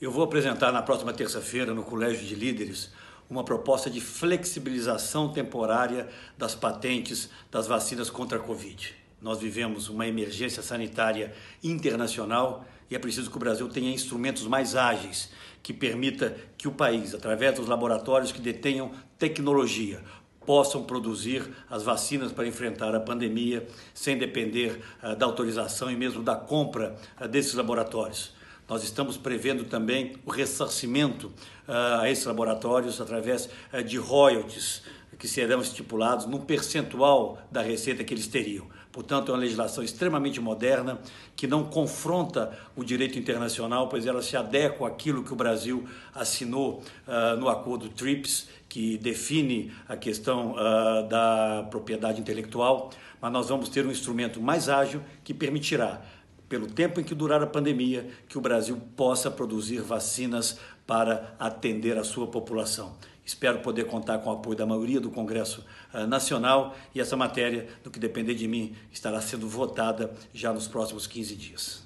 Eu vou apresentar na próxima terça-feira, no Colégio de Líderes, uma proposta de flexibilização temporária das patentes das vacinas contra a Covid. Nós vivemos uma emergência sanitária internacional e é preciso que o Brasil tenha instrumentos mais ágeis que permita que o país, através dos laboratórios que detenham tecnologia, possam produzir as vacinas para enfrentar a pandemia sem depender eh, da autorização e mesmo da compra eh, desses laboratórios. Nós estamos prevendo também o ressarcimento uh, a esses laboratórios através uh, de royalties que serão estipulados num percentual da receita que eles teriam. Portanto, é uma legislação extremamente moderna que não confronta o direito internacional, pois ela se adequa àquilo que o Brasil assinou uh, no acordo TRIPS, que define a questão uh, da propriedade intelectual. Mas nós vamos ter um instrumento mais ágil que permitirá pelo tempo em que durar a pandemia, que o Brasil possa produzir vacinas para atender a sua população. Espero poder contar com o apoio da maioria do Congresso ah, Nacional e essa matéria, do que depender de mim, estará sendo votada já nos próximos 15 dias.